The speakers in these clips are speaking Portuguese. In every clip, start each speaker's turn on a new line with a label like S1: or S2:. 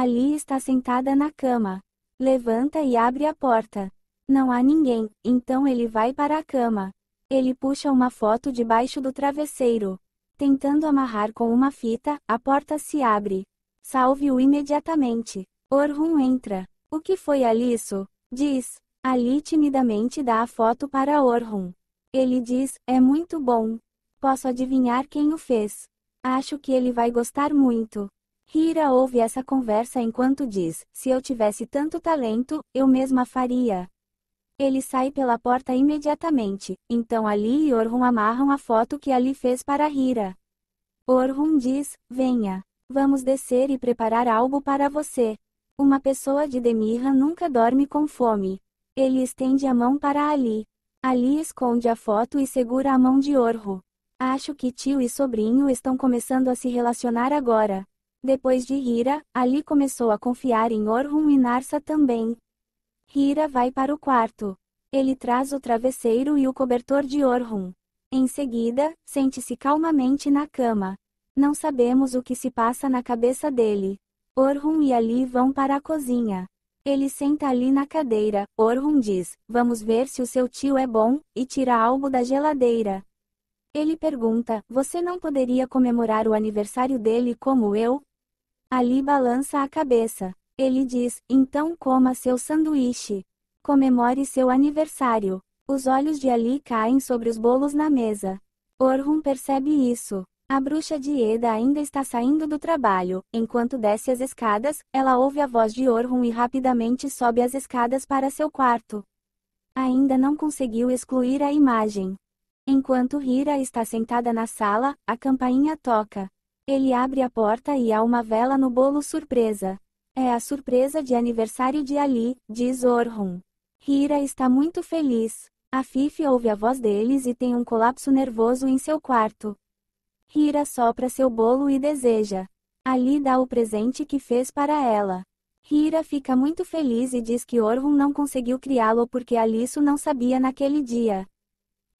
S1: Ali está sentada na cama. Levanta e abre a porta. Não há ninguém, então ele vai para a cama. Ele puxa uma foto debaixo do travesseiro. Tentando amarrar com uma fita, a porta se abre. Salve-o imediatamente. Orhun entra. O que foi Alisso? Diz. Ali timidamente dá a foto para Orhun. Ele diz: É muito bom. Posso adivinhar quem o fez. Acho que ele vai gostar muito. Hira ouve essa conversa enquanto diz: Se eu tivesse tanto talento, eu mesma faria. Ele sai pela porta imediatamente, então Ali e Orhun amarram a foto que Ali fez para Hira. Orhun diz: Venha, vamos descer e preparar algo para você. Uma pessoa de Demirra nunca dorme com fome. Ele estende a mão para Ali. Ali esconde a foto e segura a mão de Orro. Acho que tio e sobrinho estão começando a se relacionar agora. Depois de Hira, Ali começou a confiar em Orhun e Narsa também. Hira vai para o quarto. Ele traz o travesseiro e o cobertor de Orhun. Em seguida, sente-se calmamente na cama. Não sabemos o que se passa na cabeça dele. Orhun e Ali vão para a cozinha. Ele senta ali na cadeira. Orhun diz: Vamos ver se o seu tio é bom, e tira algo da geladeira. Ele pergunta: Você não poderia comemorar o aniversário dele como eu? Ali balança a cabeça. Ele diz: Então coma seu sanduíche. Comemore seu aniversário. Os olhos de Ali caem sobre os bolos na mesa. Orhun percebe isso. A bruxa de Eda ainda está saindo do trabalho. Enquanto desce as escadas, ela ouve a voz de Orhun e rapidamente sobe as escadas para seu quarto. Ainda não conseguiu excluir a imagem. Enquanto Hira está sentada na sala, a campainha toca. Ele abre a porta e há uma vela no bolo surpresa. É a surpresa de aniversário de Ali, diz Orhon. Hira está muito feliz. A Fifi ouve a voz deles e tem um colapso nervoso em seu quarto. Hira sopra seu bolo e deseja. Ali dá o presente que fez para ela. Hira fica muito feliz e diz que Orhun não conseguiu criá-lo porque Alisso não sabia naquele dia.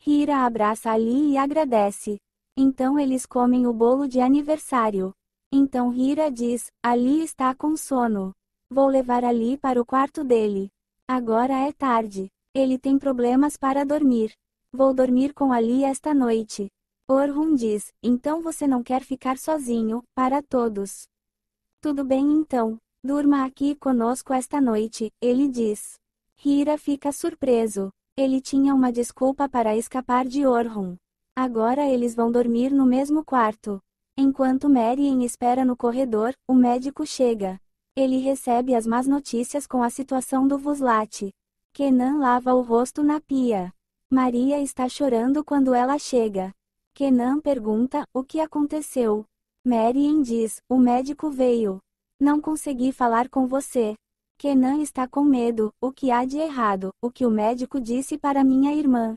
S1: Hira abraça Ali e agradece. Então eles comem o bolo de aniversário. Então Hira diz: Ali está com sono. Vou levar Ali para o quarto dele. Agora é tarde. Ele tem problemas para dormir. Vou dormir com Ali esta noite. Orhun diz: Então você não quer ficar sozinho, para todos. Tudo bem então. Durma aqui conosco esta noite, ele diz. Hira fica surpreso. Ele tinha uma desculpa para escapar de Orhun. Agora eles vão dormir no mesmo quarto. Enquanto Marian espera no corredor, o médico chega. Ele recebe as más notícias com a situação do Vuslat. Kenan lava o rosto na pia. Maria está chorando quando ela chega. Kenan pergunta: O que aconteceu? Marian diz: O médico veio. Não consegui falar com você. Kenan está com medo, o que há de errado, o que o médico disse para minha irmã.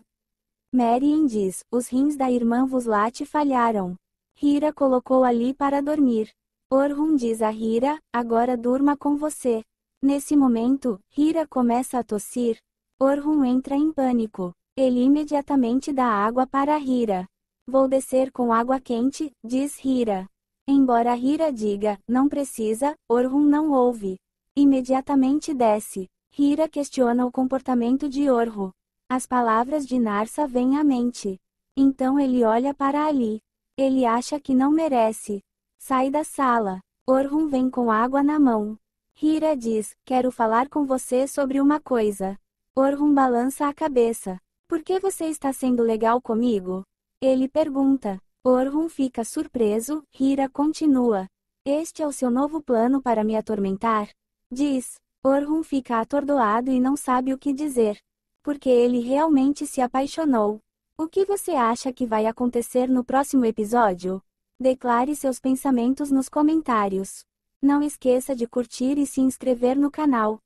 S1: Marian diz, os rins da irmã Voslat falharam. Hira colocou ali para dormir. Orhun diz a Hira, agora durma com você. Nesse momento, Hira começa a tossir. Orhun entra em pânico. Ele imediatamente dá água para Hira. Vou descer com água quente, diz Hira. Embora Hira diga, não precisa, Orhun não ouve. Imediatamente desce. Hira questiona o comportamento de Orhu. As palavras de Narsa vêm à mente. Então ele olha para Ali. Ele acha que não merece. Sai da sala. Orhun vem com água na mão. Hira diz: Quero falar com você sobre uma coisa. Orhun balança a cabeça. Por que você está sendo legal comigo? Ele pergunta. Orhun fica surpreso, Hira continua. Este é o seu novo plano para me atormentar? Diz. Orhun fica atordoado e não sabe o que dizer porque ele realmente se apaixonou. O que você acha que vai acontecer no próximo episódio? Declare seus pensamentos nos comentários. Não esqueça de curtir e se inscrever no canal.